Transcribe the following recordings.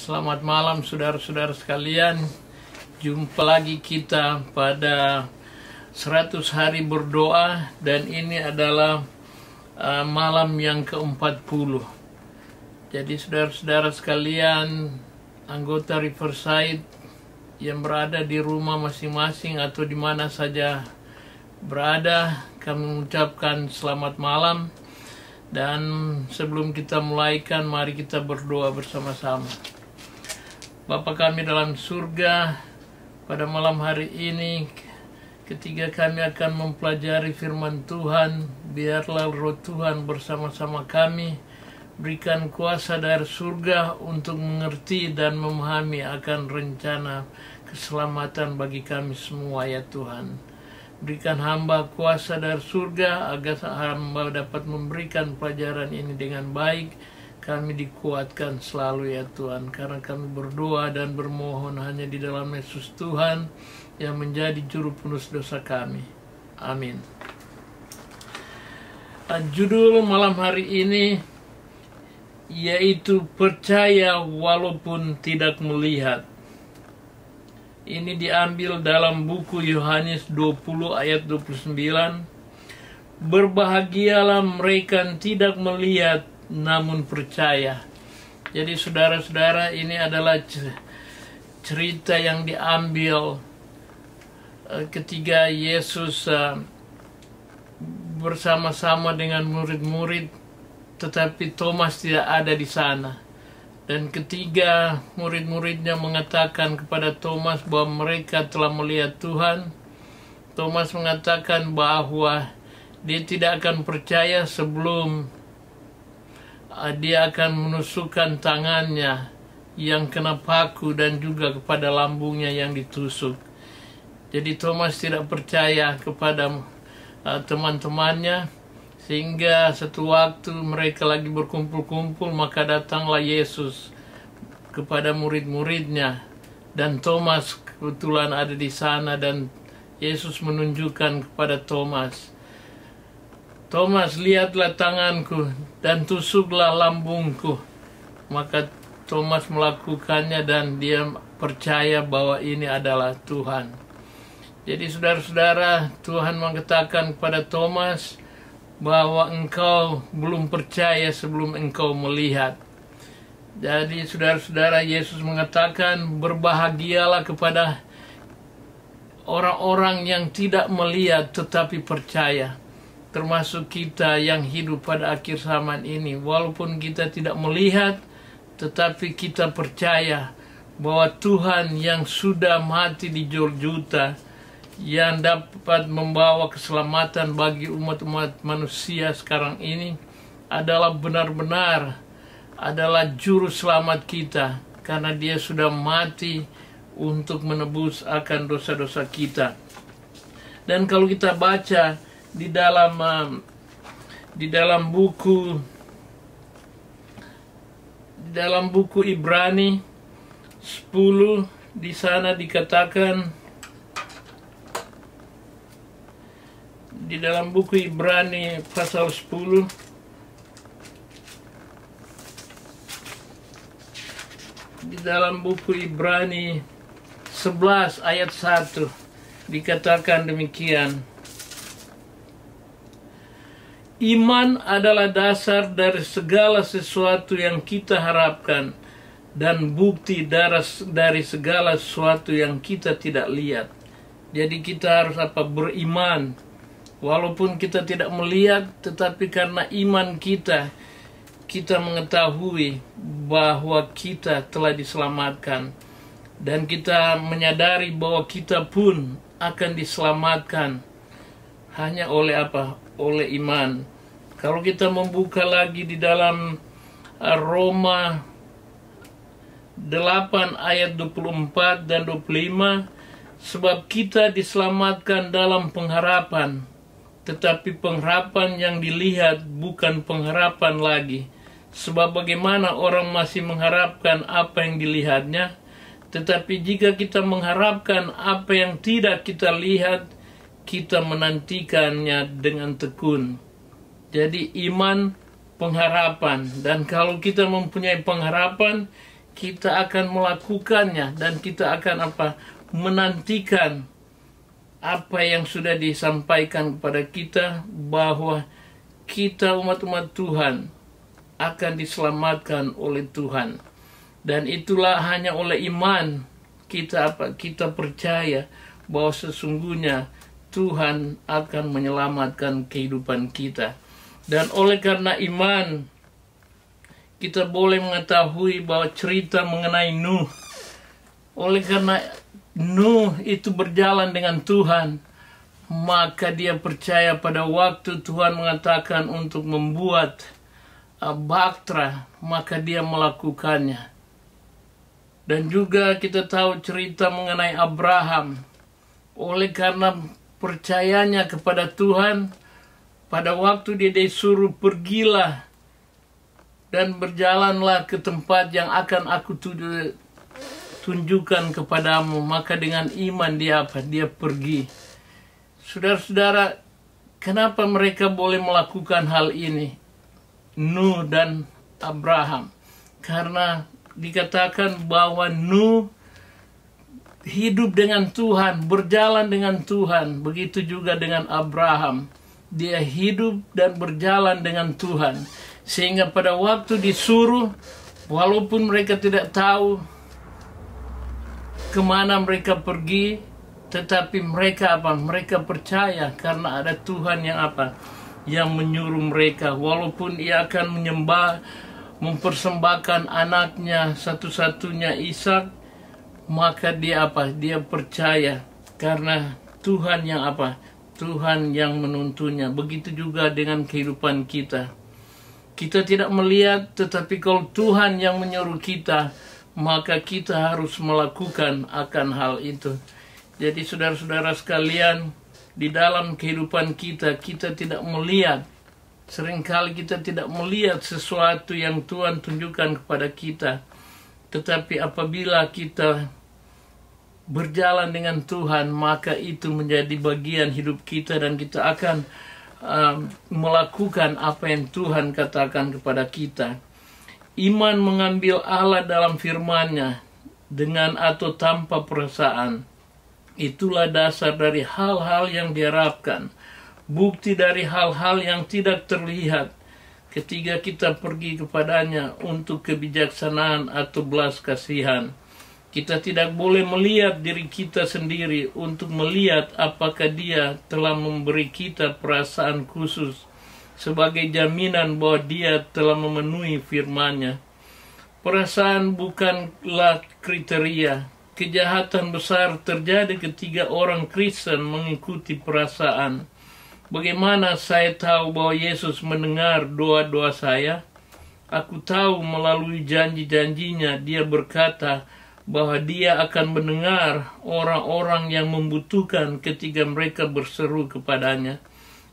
Selamat malam saudara-saudara sekalian. Jumpa lagi kita pada 100 hari berdoa dan ini adalah uh, malam yang ke-40. Jadi saudara-saudara sekalian, anggota Riverside yang berada di rumah masing-masing atau di mana saja berada, kami mengucapkan selamat malam. Dan sebelum kita mulaikan, mari kita berdoa bersama-sama. Bapa kami dalam surga, pada malam hari ini ketika kami akan mempelajari firman Tuhan, biarlah roh Tuhan bersama-sama kami, berikan kuasa dari surga untuk mengerti dan memahami akan rencana keselamatan bagi kami semua ya Tuhan. Berikan hamba kuasa dari surga agar hamba dapat memberikan pelajaran ini dengan baik, kami dikuatkan selalu ya Tuhan karena kami berdoa dan bermohon hanya di dalam Yesus Tuhan yang menjadi juru penus dosa kami. Amin. Ah, judul malam hari ini yaitu percaya walaupun tidak melihat. Ini diambil dalam buku Yohanes 20 ayat 29. Berbahagialah mereka tidak melihat namun percaya. Jadi saudara-saudara ini adalah cerita yang diambil eh, ketika Yesus eh, bersama-sama dengan murid-murid tetapi Thomas tidak ada di sana. Dan ketiga murid-muridnya mengatakan kepada Thomas bahwa mereka telah melihat Tuhan. Thomas mengatakan bahwa dia tidak akan percaya sebelum Ah, dia akan menusukkan tangannya yang kena paku dan juga kepada lambungnya yang ditusuk. Jadi Thomas tidak percaya kepada ah, teman-temannya sehingga satu waktu mereka lagi berkumpul-kumpul maka datanglah Yesus kepada murid-muridnya dan Thomas kebetulan ada di sana dan Yesus menunjukkan kepada Thomas Thomas, lihatlah tanganku dan tusuklah lambungku. Maka Thomas melakukannya dan dia percaya bahwa ini adalah Tuhan. Jadi saudara-saudara, Tuhan mengatakan kepada Thomas bahwa engkau belum percaya sebelum engkau melihat. Jadi saudara-saudara, Yesus mengatakan berbahagialah kepada orang-orang yang tidak melihat tetapi percaya termasuk kita yang hidup pada akhir zaman ini walaupun kita tidak melihat tetapi kita percaya bahwa Tuhan yang sudah mati di Jorjuta yang dapat membawa keselamatan bagi umat-umat manusia sekarang ini adalah benar-benar adalah juru selamat kita karena dia sudah mati untuk menebus akan dosa-dosa kita. Dan kalau kita baca di dalam um, di dalam buku di dalam buku Ibrani 10 di sana dikatakan di dalam buku Ibrani pasal 10 di dalam buku Ibrani 11 ayat 1 dikatakan demikian Iman adalah dasar dari segala sesuatu yang kita harapkan dan bukti daras dari segala sesuatu yang kita tidak lihat. Jadi kita harus apa beriman walaupun kita tidak melihat tetapi karena iman kita kita mengetahui bahwa kita telah diselamatkan dan kita menyadari bahwa kita pun akan diselamatkan hanya oleh apa? oleh iman. Kalau kita membuka lagi di dalam uh, Roma 8 ayat 24 dan 25 sebab kita diselamatkan dalam pengharapan tetapi pengharapan yang dilihat bukan pengharapan lagi sebab bagaimana orang masih mengharapkan apa yang dilihatnya tetapi jika kita mengharapkan apa yang tidak kita lihat kita menantikannya dengan tekun jadi iman, pengharapan. Dan kalau kita mempunyai pengharapan, kita akan melakukannya dan kita akan apa? menantikan apa yang sudah disampaikan kepada kita bahwa kita umat-umat Tuhan akan diselamatkan oleh Tuhan. Dan itulah hanya oleh iman kita apa kita percaya bahwa sesungguhnya Tuhan akan menyelamatkan kehidupan kita. Dan oleh karena iman, kita boleh mengetahui bahwa cerita mengenai Nuh. Oleh karena Nuh itu berjalan dengan Tuhan, maka dia percaya pada waktu Tuhan mengatakan untuk membuat uh, baktra, maka dia melakukannya. Dan juga kita tahu cerita mengenai Abraham. Oleh karena percayanya kepada Tuhan, pada waktu dia disuruh pergilah dan berjalanlah ke tempat yang akan aku tunjukkan kepadamu. Maka dengan iman dia apa? Dia pergi. Saudara-saudara, kenapa mereka boleh melakukan hal ini? Nuh dan Abraham. Karena dikatakan bahwa Nuh hidup dengan Tuhan, berjalan dengan Tuhan, begitu juga dengan Abraham dia hidup dan berjalan dengan Tuhan sehingga pada waktu disuruh walaupun mereka tidak tahu kemana mereka pergi tetapi mereka apa mereka percaya karena ada Tuhan yang apa yang menyuruh mereka walaupun ia akan menyembah mempersembahkan anaknya satu-satunya Ishak maka dia apa dia percaya karena Tuhan yang apa Tuhan yang menuntunnya. Begitu juga dengan kehidupan kita. Kita tidak melihat, tetapi kalau Tuhan yang menyuruh kita, maka kita harus melakukan akan hal itu. Jadi saudara-saudara sekalian, di dalam kehidupan kita, kita tidak melihat. Seringkali kita tidak melihat sesuatu yang Tuhan tunjukkan kepada kita. Tetapi apabila kita berjalan dengan Tuhan, maka itu menjadi bagian hidup kita dan kita akan um, melakukan apa yang Tuhan katakan kepada kita. Iman mengambil Allah dalam firman-Nya dengan atau tanpa perasaan. Itulah dasar dari hal-hal yang diharapkan, bukti dari hal-hal yang tidak terlihat ketika kita pergi kepadanya untuk kebijaksanaan atau belas kasihan. Kita tidak boleh melihat diri kita sendiri untuk melihat apakah dia telah memberi kita perasaan khusus sebagai jaminan bahwa dia telah memenuhi firmannya Perasaan bukanlah kriteria. Kejahatan besar terjadi ketika orang Kristen mengikuti perasaan. Bagaimana saya tahu bahwa Yesus mendengar doa-doa saya? Aku tahu melalui janji-janjinya dia berkata, bahwa dia akan mendengar orang-orang yang membutuhkan ketika mereka berseru kepadanya.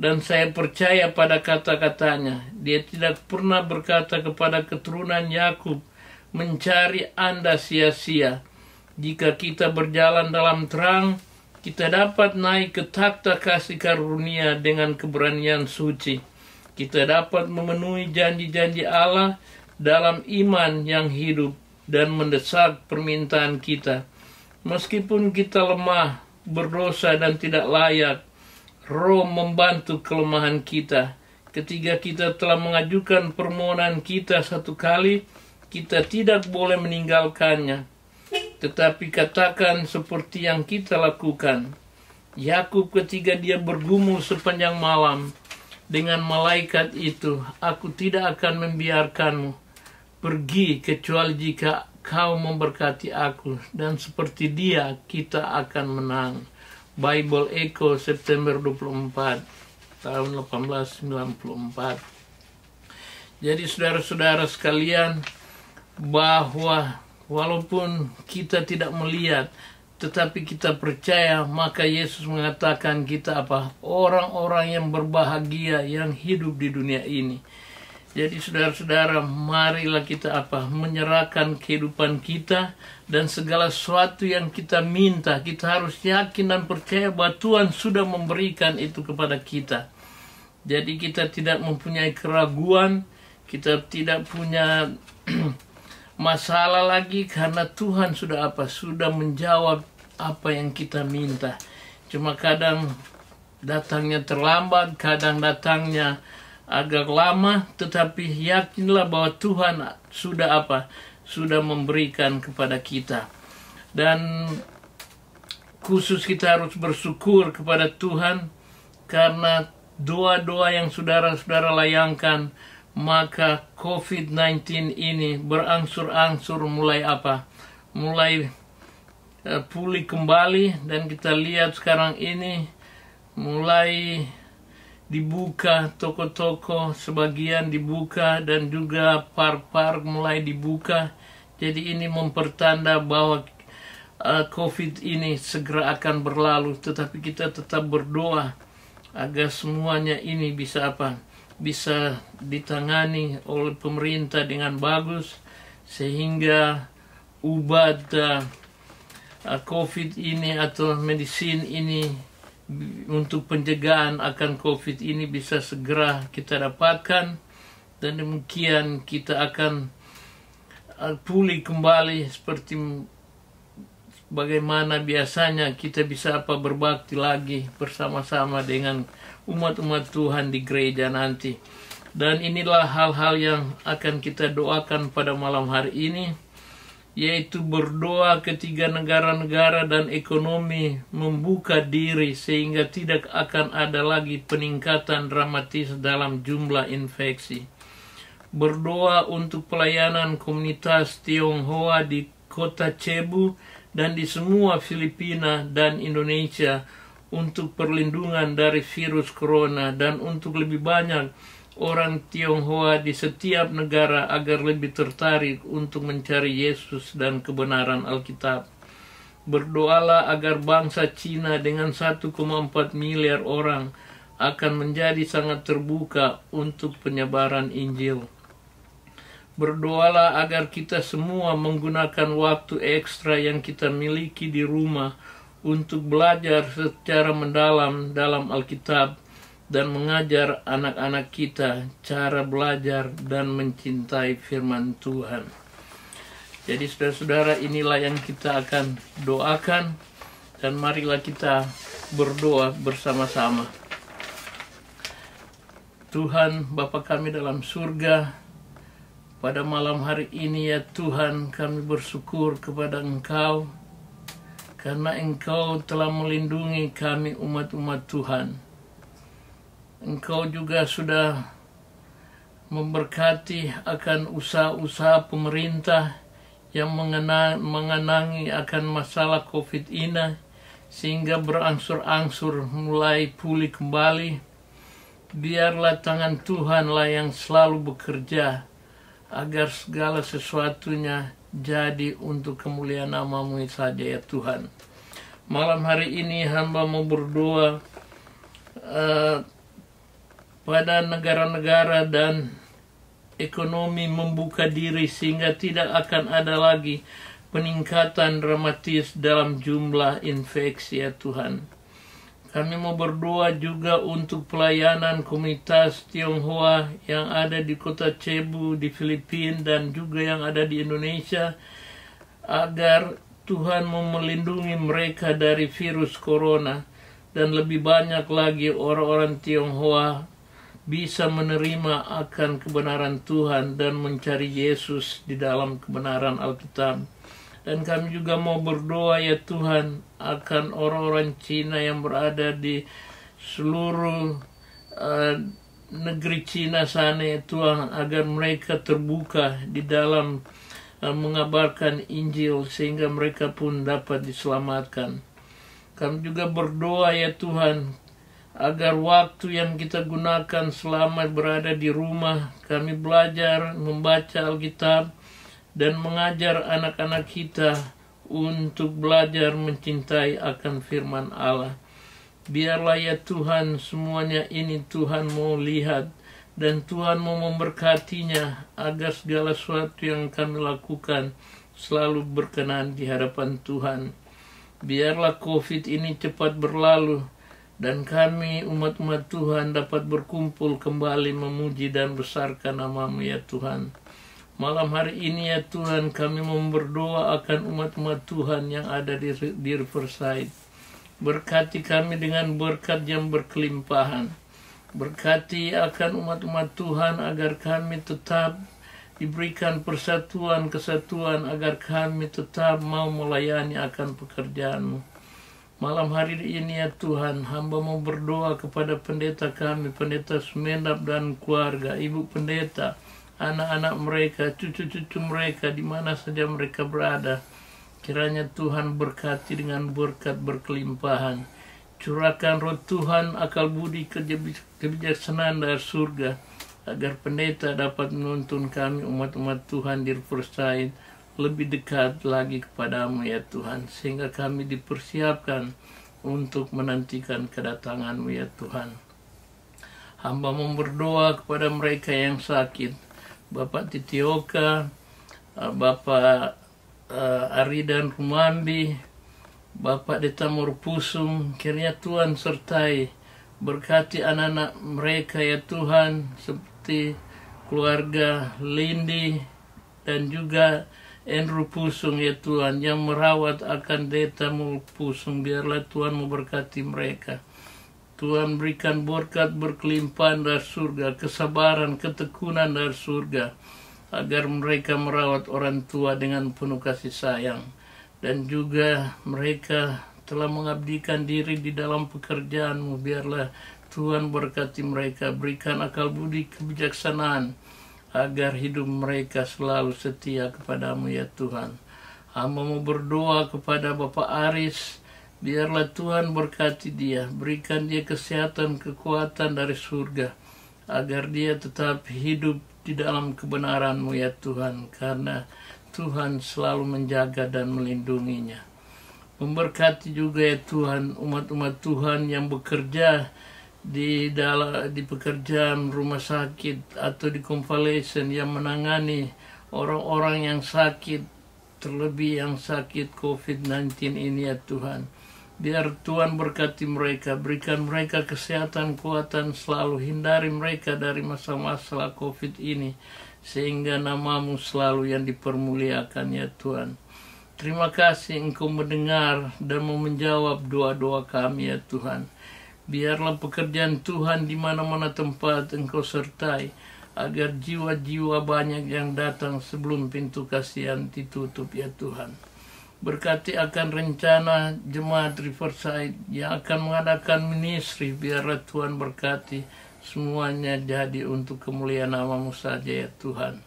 Dan saya percaya pada kata-katanya. Dia tidak pernah berkata kepada keturunan Yakub, "Mencari Anda sia-sia." Jika kita berjalan dalam terang, kita dapat naik ke takhta kasih karunia dengan keberanian suci. Kita dapat memenuhi janji-janji Allah dalam iman yang hidup dan mendesak permintaan kita. Meskipun kita lemah, berdosa dan tidak layak, Roh membantu kelemahan kita. Ketika kita telah mengajukan permohonan kita satu kali, kita tidak boleh meninggalkannya. Tetapi katakan seperti yang kita lakukan. Yakub ketika dia bergumul sepanjang malam dengan malaikat itu, aku tidak akan membiarkanmu pergi kecuali jika kau memberkati aku dan seperti dia kita akan menang. Bible Echo September 24 tahun 1894. Jadi saudara-saudara sekalian bahwa walaupun kita tidak melihat tetapi kita percaya maka Yesus mengatakan kita apa orang-orang yang berbahagia yang hidup di dunia ini jadi saudara-saudara, marilah kita apa? Menyerahkan kehidupan kita dan segala sesuatu yang kita minta. Kita harus yakin dan percaya bahwa Tuhan sudah memberikan itu kepada kita. Jadi kita tidak mempunyai keraguan, kita tidak punya masalah lagi karena Tuhan sudah apa? Sudah menjawab apa yang kita minta. Cuma kadang datangnya terlambat, kadang datangnya agak lama tetapi yakinlah bahwa Tuhan sudah apa sudah memberikan kepada kita dan khusus kita harus bersyukur kepada Tuhan karena doa-doa yang saudara-saudara layangkan maka COVID-19 ini berangsur-angsur mulai apa mulai eh, pulih kembali dan kita lihat sekarang ini mulai dibuka, toko-toko sebagian dibuka dan juga par-par mulai dibuka. Jadi ini mempertanda bahwa eh, COVID ini segera akan berlalu, tetapi kita tetap berdoa agar semuanya ini bisa apa? Bisa ditangani oleh pemerintah dengan bagus sehingga ubat eh, eh, COVID ini atau medisin ini untuk pencegahan akan COVID ini bisa segera kita dapatkan dan demikian kita akan uh, pulih kembali seperti bagaimana biasanya kita bisa apa berbakti lagi bersama-sama dengan umat-umat Tuhan di gereja nanti. Dan inilah hal-hal yang akan kita doakan pada malam hari ini yaitu berdoa ketiga negara-negara dan ekonomi membuka diri sehingga tidak akan ada lagi peningkatan dramatis dalam jumlah infeksi. Berdoa untuk pelayanan komunitas Tionghoa di kota Cebu dan di semua Filipina dan Indonesia untuk perlindungan dari virus corona dan untuk lebih banyak orang Tionghoa di setiap negara agar lebih tertarik untuk mencari Yesus dan kebenaran Alkitab. Berdoalah agar bangsa Cina dengan 1,4 miliar orang akan menjadi sangat terbuka untuk penyebaran Injil. Berdoalah agar kita semua menggunakan waktu ekstra yang kita miliki di rumah untuk belajar secara mendalam dalam Alkitab dan mengajar anak-anak kita cara belajar dan mencintai firman Tuhan. Jadi saudara-saudara inilah yang kita akan doakan dan marilah kita berdoa bersama-sama. Tuhan Bapa kami dalam surga, pada malam hari ini ya Tuhan kami bersyukur kepada Engkau karena Engkau telah melindungi kami umat-umat Tuhan Engkau juga sudah memberkati akan usaha-usaha pemerintah yang mengenangi akan masalah COVID ini sehingga berangsur-angsur mulai pulih kembali. Biarlah tangan Tuhanlah yang selalu bekerja agar segala sesuatunya jadi untuk kemuliaan namamu saja ya Tuhan. Malam hari ini hamba mau berdoa uh, pada negara-negara dan ekonomi membuka diri sehingga tidak akan ada lagi peningkatan dramatis dalam jumlah infeksi ya Tuhan. Kami mau berdoa juga untuk pelayanan komunitas Tionghoa yang ada di kota Cebu, di Filipina, dan juga yang ada di Indonesia, agar Tuhan mau melindungi mereka dari virus corona, dan lebih banyak lagi orang-orang Tionghoa bisa menerima akan kebenaran Tuhan dan mencari Yesus di dalam kebenaran Alkitab. Dan kami juga mau berdoa ya Tuhan akan orang-orang Cina yang berada di seluruh uh, negeri Cina sana ya Tuhan agar mereka terbuka di dalam uh, mengabarkan Injil sehingga mereka pun dapat diselamatkan. Kami juga berdoa ya Tuhan agar waktu yang kita gunakan selama berada di rumah kami belajar membaca Alkitab dan mengajar anak-anak kita untuk belajar mencintai akan firman Allah. Biarlah ya Tuhan semuanya ini Tuhan mau lihat dan Tuhan mau memberkatinya agar segala sesuatu yang kami lakukan selalu berkenan di hadapan Tuhan. Biarlah COVID ini cepat berlalu dan kami umat-umat Tuhan dapat berkumpul kembali memuji dan besarkan namamu ya Tuhan. Malam hari ini ya Tuhan kami mau berdoa akan umat-umat Tuhan yang ada di, di Riverside. Berkati kami dengan berkat yang berkelimpahan. Berkati akan umat-umat Tuhan agar kami tetap diberikan persatuan kesatuan agar kami tetap mau melayani akan pekerjaanmu. Malam hari ini ya Tuhan, hamba mau berdoa kepada pendeta kami, pendeta Semendap dan keluarga, ibu pendeta, anak-anak mereka, cucu-cucu mereka, di mana saja mereka berada. Kiranya Tuhan berkati dengan berkat berkelimpahan. Curahkan roh Tuhan akal budi kebijaksanaan dari surga, agar pendeta dapat menuntun kami umat-umat Tuhan di Riverside, lebih dekat lagi kepadamu ya Tuhan sehingga kami dipersiapkan untuk menantikan kedatanganmu ya Tuhan hamba berdoa kepada mereka yang sakit Bapak Titioka eh, Bapak eh, Ari dan Rumambi Bapak Detamur Pusum kiranya Tuhan sertai berkati anak-anak mereka ya Tuhan seperti keluarga Lindi dan juga Andrew Pusung ya Tuhan yang merawat akan detamu Pusung biarlah Tuhan memberkati mereka Tuhan berikan berkat berkelimpahan dari surga kesabaran ketekunan dari surga agar mereka merawat orang tua dengan penuh kasih sayang dan juga mereka telah mengabdikan diri di dalam pekerjaanmu biarlah Tuhan berkati mereka berikan akal budi kebijaksanaan agar hidup mereka selalu setia kepadamu ya Tuhan. Hamba mau berdoa kepada Bapak Aris, biarlah Tuhan berkati dia, berikan dia kesehatan, kekuatan dari surga, agar dia tetap hidup di dalam kebenaranmu ya Tuhan, karena Tuhan selalu menjaga dan melindunginya. Memberkati juga ya Tuhan umat-umat Tuhan yang bekerja di dalam di pekerjaan rumah sakit atau di convalescent yang menangani orang-orang yang sakit terlebih yang sakit COVID-19 ini ya Tuhan. Biar Tuhan berkati mereka, berikan mereka kesehatan, kuatan, selalu hindari mereka dari masalah-masalah COVID ini. Sehingga namamu selalu yang dipermuliakan ya Tuhan. Terima kasih engkau mendengar dan mau menjawab doa-doa kami ya Tuhan. Biarlah pekerjaan Tuhan di mana-mana tempat engkau sertai, agar jiwa-jiwa banyak yang datang sebelum pintu kasihan ditutup ya Tuhan. Berkati akan rencana jemaat Riverside yang akan mengadakan ministry, biarlah Tuhan berkati semuanya jadi untuk kemuliaan namamu saja ya Tuhan.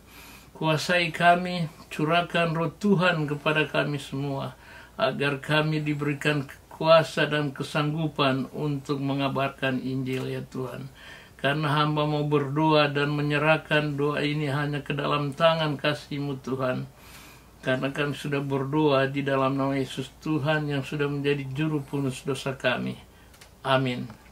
Kuasai kami, curahkan roh Tuhan kepada kami semua, agar kami diberikan kuasa dan kesanggupan untuk mengabarkan Injil ya Tuhan. Karena hamba mau berdoa dan menyerahkan doa ini hanya ke dalam tangan kasih-Mu Tuhan. Karena kami sudah berdoa di dalam nama Yesus Tuhan yang sudah menjadi juru punus dosa kami. Amin.